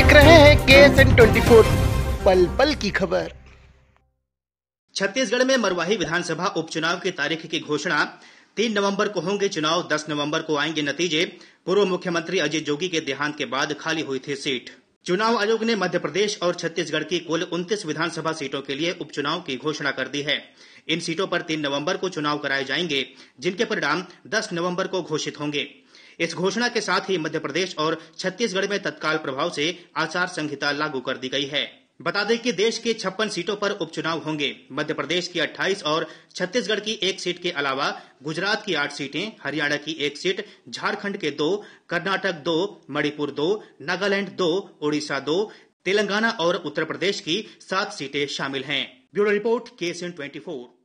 देख रहे हैं के एस एन ट्वेंटी फोर पल पल की खबर छत्तीसगढ़ में मरवाही विधानसभा उपचुनाव की तारीख की घोषणा तीन नवंबर को होंगे चुनाव दस नवंबर को आएंगे नतीजे पूर्व मुख्यमंत्री अजय जोगी के देहांत के बाद खाली हुई थी सीट चुनाव आयोग ने मध्य प्रदेश और छत्तीसगढ़ की कुल उनतीस विधानसभा सीटों के लिए उपचुनाव की घोषणा कर दी है इन सीटों पर तीन नवंबर को चुनाव कराए जाएंगे जिनके परिणाम दस नवंबर को घोषित होंगे इस घोषणा के साथ ही मध्य प्रदेश और छत्तीसगढ़ में तत्काल प्रभाव से आचार संहिता लागू कर दी गई है बता दें कि देश की छप्पन सीटों पर उपचुनाव होंगे मध्य प्रदेश की 28 और छत्तीसगढ़ की एक सीट के अलावा गुजरात की आठ सीटें हरियाणा की एक सीट झारखंड के दो कर्नाटक दो मणिपुर दो नागालैंड दो ओडिशा दो तेलंगाना और उत्तर प्रदेश की सात सीटें शामिल हैं ब्यूरो रिपोर्ट के सी ट्वेंटी फोर